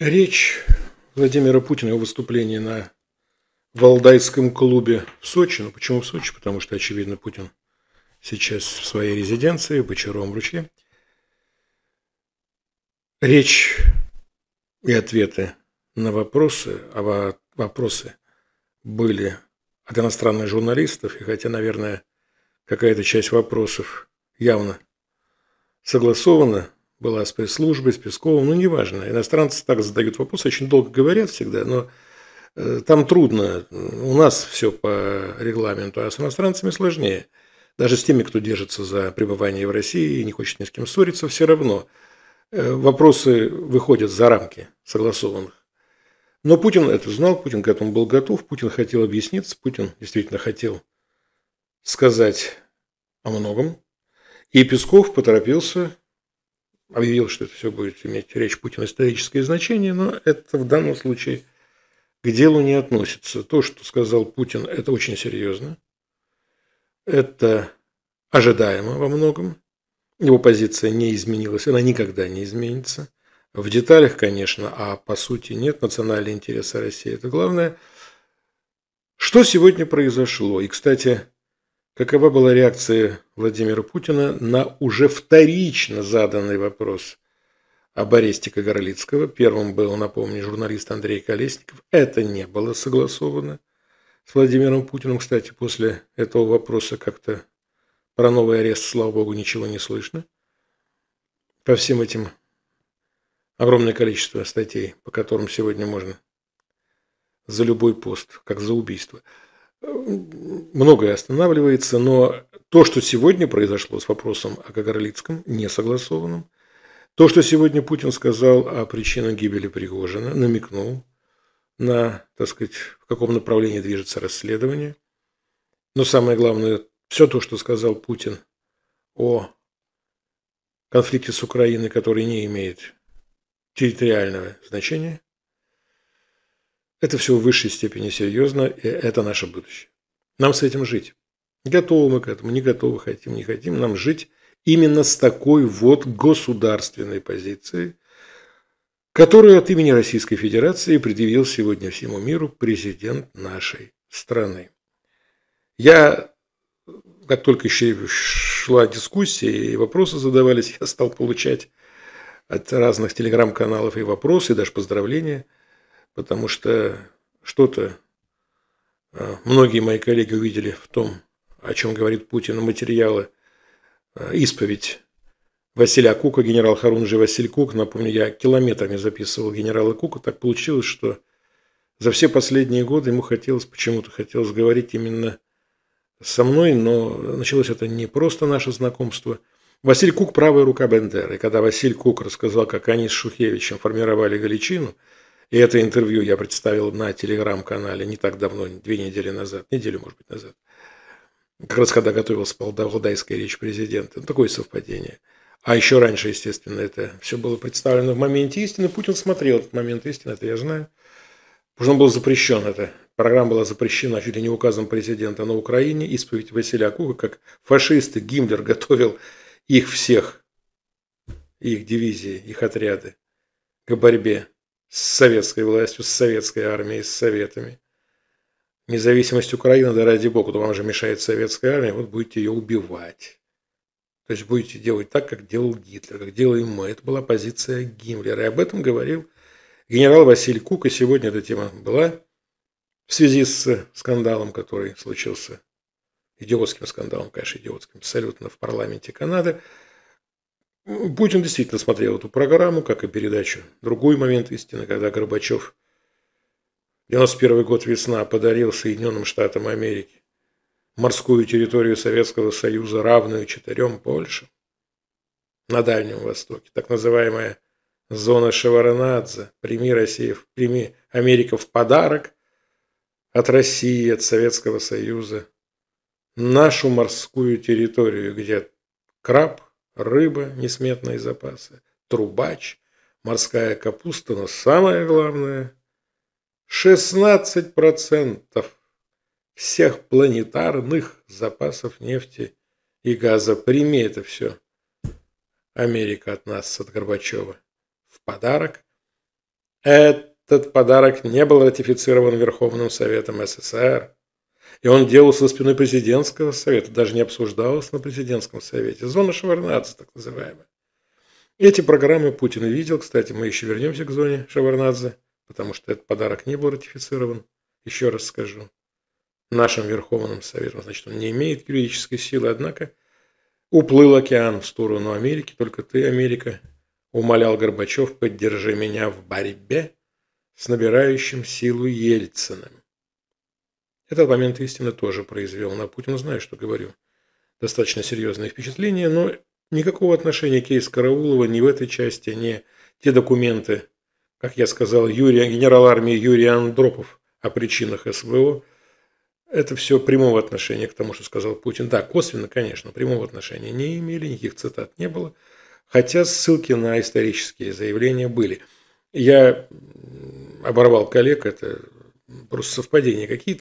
Речь Владимира Путина, его выступление на Валдайском клубе в Сочи. Ну, почему в Сочи? Потому что, очевидно, Путин сейчас в своей резиденции, в Бочаровом ручье. Речь и ответы на вопросы, а вопросы были от иностранных журналистов, и хотя, наверное, какая-то часть вопросов явно согласована была с пресс-службой, с Песковым, ну, неважно. Иностранцы так задают вопросы, очень долго говорят всегда, но э, там трудно. У нас все по регламенту, а с иностранцами сложнее. Даже с теми, кто держится за пребывание в России и не хочет ни с кем ссориться, все равно э, вопросы выходят за рамки согласованных. Но Путин это знал, Путин к этому был готов, Путин хотел объясниться, Путин действительно хотел сказать о многом. И Песков поторопился объявил, что это все будет иметь речь Путина историческое значение, но это в данном случае к делу не относится. То, что сказал Путин, это очень серьезно. Это ожидаемо во многом. Его позиция не изменилась, она никогда не изменится. В деталях, конечно, а по сути нет. Национальные интересы России – это главное. Что сегодня произошло? И, кстати, Какова была реакция Владимира Путина на уже вторично заданный вопрос об аресте Кагарлицкого? Первым был, напомню, журналист Андрей Колесников. Это не было согласовано с Владимиром Путиным. Кстати, после этого вопроса как-то про новый арест, слава богу, ничего не слышно. По всем этим огромное количество статей, по которым сегодня можно за любой пост, как за убийство многое останавливается, но то, что сегодня произошло с вопросом о Кагарлицком, не согласованном, то, что сегодня Путин сказал о причинах гибели Пригожина, намекнул на, так сказать, в каком направлении движется расследование. Но самое главное, все то, что сказал Путин о конфликте с Украиной, который не имеет территориального значения, это все в высшей степени серьезно, и это наше будущее. Нам с этим жить. Готовы мы к этому, не готовы, хотим, не хотим. Нам жить именно с такой вот государственной позицией, которую от имени Российской Федерации предъявил сегодня всему миру президент нашей страны. Я, как только еще шла дискуссия и вопросы задавались, я стал получать от разных телеграм-каналов и вопросы, и даже поздравления – потому что что-то э, многие мои коллеги увидели в том, о чем говорит Путин, материалы э, исповедь Василия Кука, генерал Харунжи Василь Кук. Напомню, я километрами записывал генерала Кука. Так получилось, что за все последние годы ему хотелось, почему-то хотелось говорить именно со мной, но началось это не просто наше знакомство. Василь Кук – правая рука Бендера. И когда Василь Кук рассказал, как они с Шухевичем формировали Галичину – и это интервью я представил на телеграм-канале не так давно, две недели назад, неделю, может быть, назад. Как раз когда готовился Валдайская речь президента. Ну, такое совпадение. А еще раньше, естественно, это все было представлено в моменте истины. Путин смотрел этот момент истины, это я знаю. Потому что он был запрещен, это программа была запрещена чуть ли не указом президента на Украине. Исповедь Василия Кука, как фашисты, Гиммлер готовил их всех, их дивизии, их отряды к борьбе с советской властью, с советской армией, с советами. Независимость Украины, да ради бога, то вам же мешает советская армия, вот будете ее убивать. То есть будете делать так, как делал Гитлер, как делаем мы. Это была позиция Гиммлера. И об этом говорил генерал Василий Кук. И сегодня эта тема была в связи с скандалом, который случился идиотским скандалом, конечно, идиотским, абсолютно в парламенте Канады. Путин действительно смотрел эту программу, как и передачу. Другой момент истины, когда Горбачев 91 год весна подарил Соединенным Штатам Америки морскую территорию Советского Союза, равную четырем Польшам на Дальнем Востоке, так называемая зона Шеваранадзе, прими, Россия, прими Америка в подарок от России, от Советского Союза, нашу морскую территорию, где краб – рыба, несметные запасы, трубач, морская капуста, но самое главное – 16% всех планетарных запасов нефти и газа. Прими это все, Америка от нас, от Горбачева, в подарок. Этот подарок не был ратифицирован Верховным Советом СССР. И он делался за спиной президентского совета, даже не обсуждалось на президентском совете. Зона Шеварнадзе, так называемая. Эти программы Путин видел. Кстати, мы еще вернемся к зоне Шеварнадзе, потому что этот подарок не был ратифицирован. Еще раз скажу. Нашим Верховным Советом, значит, он не имеет юридической силы, однако уплыл океан в сторону Америки. Только ты, Америка, умолял Горбачев, поддержи меня в борьбе с набирающим силу Ельциным. Этот момент истины тоже произвел на Путина, знаю, что говорю. Достаточно серьезное впечатление, но никакого отношения кейс Караулова ни в этой части, ни те документы, как я сказал, Юрия, генерал армии Юрий Андропов о причинах СВО, это все прямого отношения к тому, что сказал Путин. Да, косвенно, конечно, прямого отношения не имели, никаких цитат не было, хотя ссылки на исторические заявления были. Я оборвал коллег, это просто совпадения какие-то.